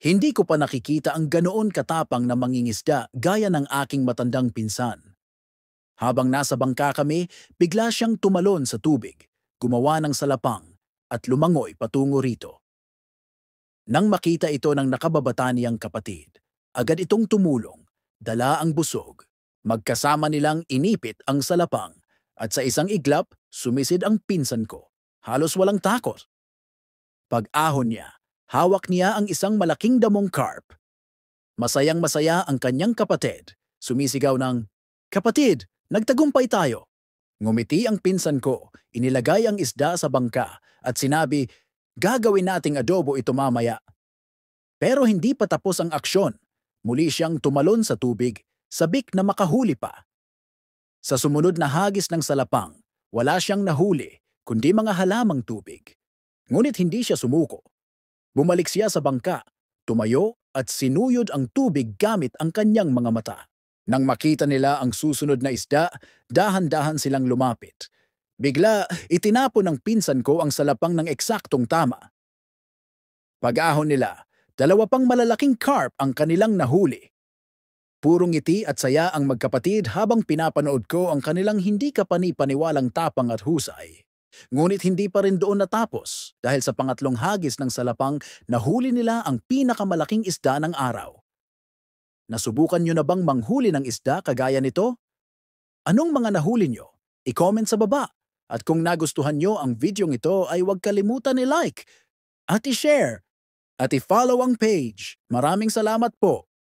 Hindi ko pa nakikita ang ganoon katapang na mangingisda gaya ng aking matandang pinsan. Habang nasa bangka kami, bigla siyang tumalon sa tubig, gumawa ng salapang, at lumangoy patungo rito. Nang makita ito ng nakababata niyang kapatid, agad itong tumulong, dala ang busog, magkasama nilang inipit ang salapang, at sa isang iglap, sumisid ang pinsan ko. Halos walang takot. Pag-ahon niya, Hawak niya ang isang malaking damong carp. Masayang-masaya ang kanyang kapatid. Sumisigaw ng, Kapatid, nagtagumpay tayo. Ngumiti ang pinsan ko, inilagay ang isda sa bangka at sinabi, Gagawin nating adobo ito mamaya. Pero hindi pa tapos ang aksyon. Muli siyang tumalon sa tubig, sabik na makahuli pa. Sa sumunod na hagis ng salapang, wala siyang nahuli, kundi mga halamang tubig. Ngunit hindi siya sumuko. Bumalik siya sa bangka, tumayo at sinuyod ang tubig gamit ang kanyang mga mata. Nang makita nila ang susunod na isda, dahan-dahan silang lumapit. Bigla, itinapo ng pinsan ko ang salapang ng eksaktong tama. Pag-ahon nila, dalawa pang malalaking carp ang kanilang nahuli. Purong ngiti at saya ang magkapatid habang pinapanood ko ang kanilang hindi kapanipaniwalang tapang at husay. Ngunit hindi pa rin doon natapos dahil sa pangatlong hagis ng salapang nahuli nila ang pinakamalaking isda ng araw. Nasubukan nyo na bang manghuli ng isda kagaya nito? Anong mga nahuli nyo? I-comment sa baba. At kung nagustuhan nyo ang video ito ay huwag kalimutan i-like at i-share at i-follow ang page. Maraming salamat po!